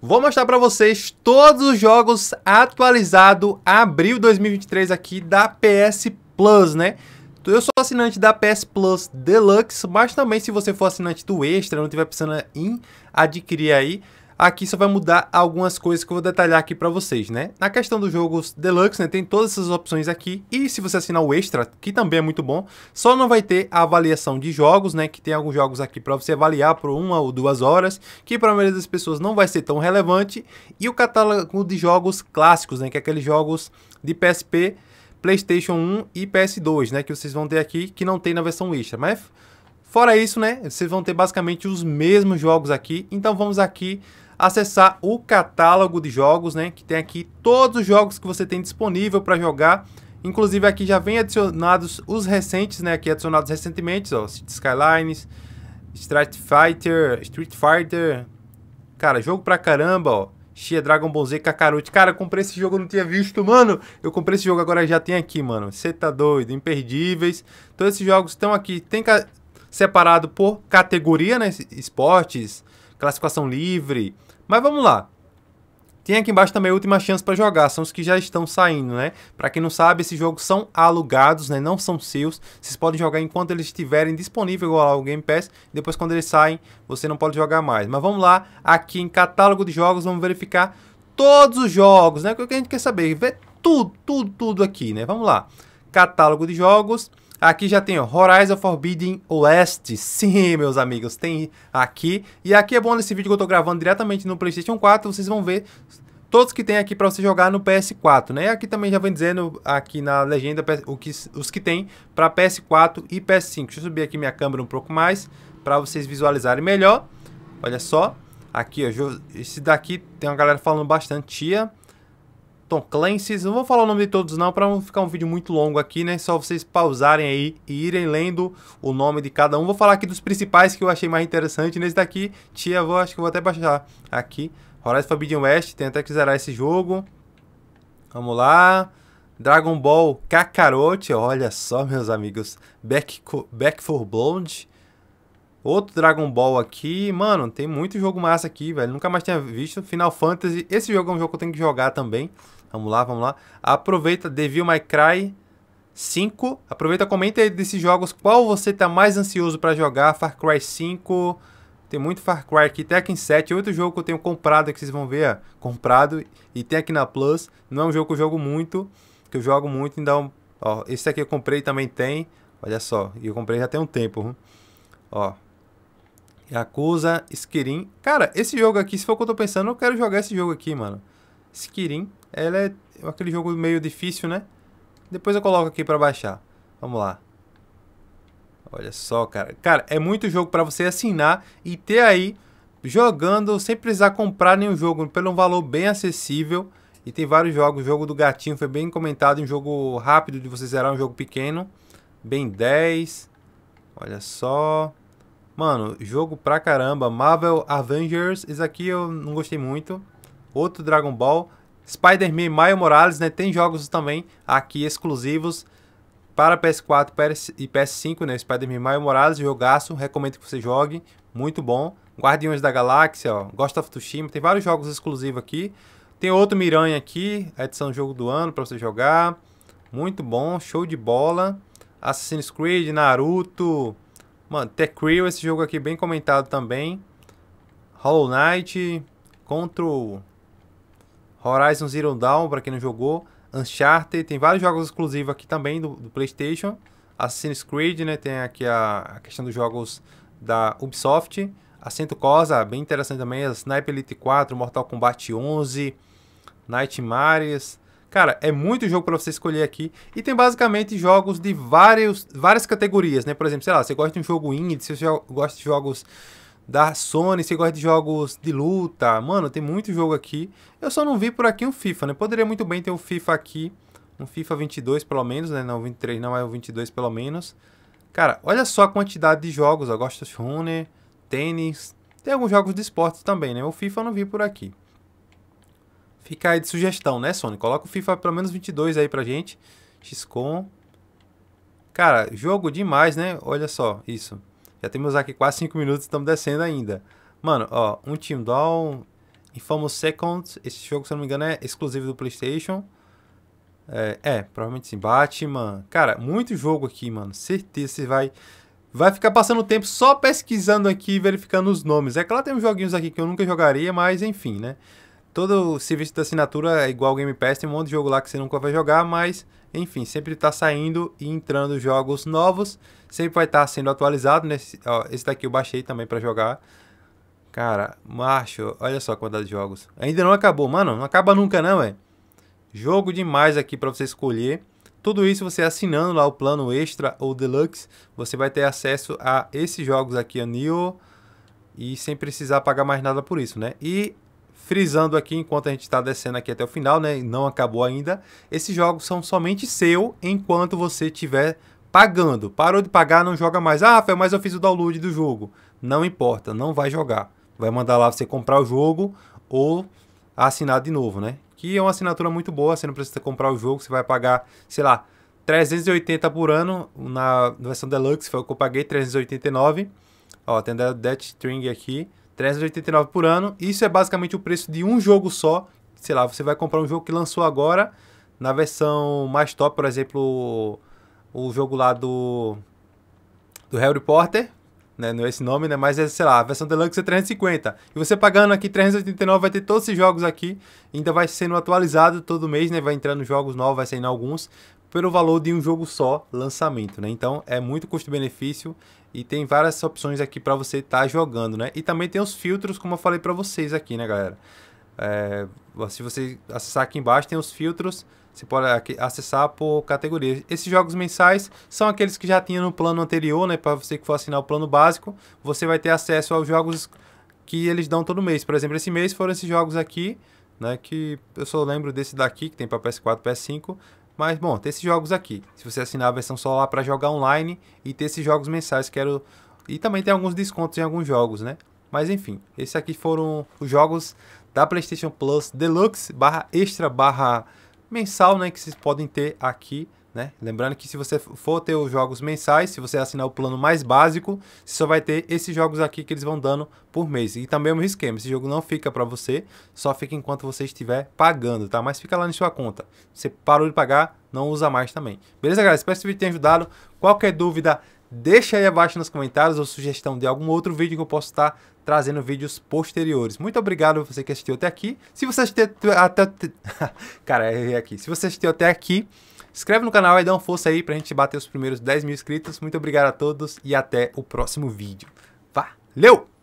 Vou mostrar para vocês todos os jogos atualizados abril 2023 aqui da PS Plus, né? Eu sou assinante da PS Plus Deluxe, mas também se você for assinante do Extra, não tiver precisando em adquirir aí, Aqui só vai mudar algumas coisas que eu vou detalhar aqui para vocês, né? Na questão dos jogos Deluxe, né, tem todas essas opções aqui. E se você assinar o Extra, que também é muito bom, só não vai ter a avaliação de jogos, né? Que tem alguns jogos aqui para você avaliar por uma ou duas horas, que para a maioria das pessoas não vai ser tão relevante. E o catálogo de jogos clássicos, né? Que é aqueles jogos de PSP PlayStation 1 e PS2, né? Que vocês vão ter aqui, que não tem na versão extra. Mas fora isso, né? Vocês vão ter basicamente os mesmos jogos aqui. Então vamos aqui acessar o catálogo de jogos, né? Que tem aqui todos os jogos que você tem disponível para jogar. Inclusive aqui já vem adicionados os recentes, né? Aqui adicionados recentemente, ó, City Skylines, Street Fighter, Street Fighter. Cara, jogo pra caramba, ó. Xia Dragon Ball Z Kakarot. Cara, eu comprei esse jogo, eu não tinha visto, mano. Eu comprei esse jogo, agora já tem aqui, mano. Você tá doido, imperdíveis. Todos então, esses jogos estão aqui. Tem separado por categoria, né? Esportes, classificação livre, mas vamos lá. Tem aqui embaixo também a última chance para jogar, são os que já estão saindo, né? Para quem não sabe, esses jogos são alugados, né? Não são seus. Vocês podem jogar enquanto eles estiverem disponíveis igual ao Game Pass. Depois quando eles saem, você não pode jogar mais. Mas vamos lá, aqui em catálogo de jogos, vamos verificar todos os jogos, né? O que a gente quer saber, ver tudo, tudo, tudo aqui, né? Vamos lá. Catálogo de jogos. Aqui já tem ó, Horizon Forbidden West. Sim, meus amigos, tem aqui. E aqui é bom nesse vídeo que eu tô gravando diretamente no PlayStation 4. Vocês vão ver todos que tem aqui para você jogar no PS4, né? Aqui também já vem dizendo aqui na legenda o que, os que tem para PS4 e PS5. Deixa eu subir aqui minha câmera um pouco mais para vocês visualizarem melhor. Olha só, aqui ó, esse daqui tem uma galera falando bastante, tia. Tom Clancy's. Não vou falar o nome de todos não, para não ficar um vídeo muito longo aqui, né? Só vocês pausarem aí e irem lendo o nome de cada um. Vou falar aqui dos principais que eu achei mais interessante. Nesse daqui, tia, vou, acho que vou até baixar aqui. Horizon Forbidden West, tem até que zerar esse jogo. Vamos lá. Dragon Ball Kakarot, olha só, meus amigos. Back, Back for Blonde. Outro Dragon Ball aqui. Mano, tem muito jogo massa aqui, velho. Nunca mais tinha visto. Final Fantasy. Esse jogo é um jogo que eu tenho que jogar também. Vamos lá, vamos lá. Aproveita, Devil May Cry 5. Aproveita, comenta aí desses jogos qual você tá mais ansioso para jogar. Far Cry 5. Tem muito Far Cry aqui. Tekken 7 é outro jogo que eu tenho comprado, que vocês vão ver. Ó, comprado. E tem aqui na Plus. Não é um jogo que eu jogo muito. Que eu jogo muito. Então, ó, esse aqui eu comprei também tem. Olha só. E eu comprei já tem um tempo. Ó. Yakuza, Skirin. Cara, esse jogo aqui, se for o que eu tô pensando, eu quero jogar esse jogo aqui, mano. Skirin. Ela é aquele jogo meio difícil, né? Depois eu coloco aqui pra baixar. Vamos lá. Olha só, cara. Cara, é muito jogo pra você assinar e ter aí jogando sem precisar comprar nenhum jogo, pelo um valor bem acessível. E tem vários jogos. O jogo do gatinho foi bem comentado, um jogo rápido de você zerar, um jogo pequeno. Bem 10. Olha só. Mano, jogo pra caramba. Marvel Avengers. Esse aqui eu não gostei muito outro Dragon Ball, Spider-Man Mario Morales, né? Tem jogos também aqui exclusivos para PS4 e PS5, né? Spider-Man Mario Morales, jogaço, recomendo que você jogue, muito bom. Guardiões da Galáxia, ó, Ghost of Tsushima, tem vários jogos exclusivos aqui. Tem outro Miranha aqui, edição jogo do ano para você jogar. Muito bom, show de bola. Assassin's Creed, Naruto, mano, The Crew, esse jogo aqui bem comentado também. Hollow Knight, Control Horizon Zero Dawn, para quem não jogou, Uncharted, tem vários jogos exclusivos aqui também do, do PlayStation, Assassin's Creed, né, tem aqui a, a questão dos jogos da Ubisoft, Assento Cosa, bem interessante também, Sniper Elite 4, Mortal Kombat 11, Nightmares. Cara, é muito jogo para você escolher aqui e tem basicamente jogos de vários, várias categorias, né? Por exemplo, sei lá, você gosta de um jogo indie, você gosta de jogos da Sony, você gosta de jogos de luta, mano, tem muito jogo aqui. Eu só não vi por aqui um FIFA, né? Poderia muito bem ter um FIFA aqui, um FIFA 22 pelo menos, né? Não, 23 não, é o 22 pelo menos. Cara, olha só a quantidade de jogos, ó, gosta de Runner, tênis, tem alguns jogos de esportes também, né? O FIFA eu não vi por aqui. Fica aí de sugestão, né, Sony? Coloca o FIFA pelo menos 22 aí pra gente. XCOM. Cara, jogo demais, né? Olha só, isso. Já temos aqui quase 5 minutos e estamos descendo ainda. Mano, ó, um Team Down, Infamous Second, esse jogo, se eu não me engano, é exclusivo do PlayStation. É, é provavelmente sim. Batman. Cara, muito jogo aqui, mano. Certeza você vai. Vai ficar passando tempo só pesquisando aqui e verificando os nomes. É claro, tem uns joguinhos aqui que eu nunca jogaria, mas enfim, né? todo o serviço da assinatura é igual ao Game Pass, tem um monte de jogo lá que você nunca vai jogar, mas enfim, sempre está saindo e entrando jogos novos, sempre vai estar tá sendo atualizado. Nesse, né? ó, esse daqui eu baixei também para jogar. Cara, macho, olha só a quantidade de jogos. Ainda não acabou, mano, não acaba nunca não, é. Jogo demais aqui para você escolher. Tudo isso você assinando lá o plano extra ou deluxe, você vai ter acesso a esses jogos aqui, a Neo, e sem precisar pagar mais nada por isso, né? E frisando aqui, enquanto a gente está descendo aqui até o final, né? Não acabou ainda. Esses jogos são somente seu enquanto você estiver pagando. Parou de pagar, não joga mais. Ah, Rafael, mas eu fiz o download do jogo. Não importa, não vai jogar. Vai mandar lá você comprar o jogo ou assinar de novo, né? Que é uma assinatura muito boa, você não precisa comprar o jogo, você vai pagar, sei lá, 380 por ano. Na versão Deluxe foi o que eu paguei, 389. Ó, tem Death String aqui. 389 por ano. Isso é basicamente o preço de um jogo só. Sei lá, você vai comprar um jogo que lançou agora na versão mais top, por exemplo, o jogo lá do do Harry Potter, né, não é esse nome, né, mas é, sei lá, a versão Deluxe é 350. E você pagando aqui 389 vai ter todos esses jogos aqui, ainda vai sendo atualizado todo mês, né, vai entrando jogos novos, vai saindo alguns, pelo valor de um jogo só, lançamento, né? Então, é muito custo-benefício e tem várias opções aqui para você estar tá jogando, né? E também tem os filtros, como eu falei para vocês aqui, né, galera? É, se você acessar aqui embaixo, tem os filtros. Você pode acessar por categoria. Esses jogos mensais são aqueles que já tinha no plano anterior, né? Para você que for assinar o plano básico, você vai ter acesso aos jogos que eles dão todo mês. Por exemplo, esse mês foram esses jogos aqui, né? Que eu só lembro desse daqui, que tem para PS4 PS5. Mas, bom, tem esses jogos aqui. Se você assinar a versão só lá para jogar online e ter esses jogos mensais, quero... E também tem alguns descontos em alguns jogos, né? Mas enfim, esses aqui foram os jogos da PlayStation Plus Deluxe barra extra barra mensal, né? Que vocês podem ter aqui né? Lembrando que se você for ter os jogos mensais, se você assinar o plano mais básico, você só vai ter esses jogos aqui que eles vão dando por mês. E também é mesmo esquema, esse jogo não fica para você, só fica enquanto você estiver pagando, tá? Mas fica lá na sua conta. Você parou de pagar, não usa mais também. Beleza, galera? Espero que esse vídeo tenha ajudado. Qualquer dúvida, deixa aí abaixo nos comentários ou sugestão de algum outro vídeo que eu possa estar trazendo vídeos posteriores. Muito obrigado você que assistiu até aqui. Se você assistiu até... Cara, errei aqui. Se você assistiu até aqui... Inscreve no canal e dá uma força aí pra gente bater os primeiros 10 mil inscritos. Muito obrigado a todos e até o próximo vídeo. Valeu!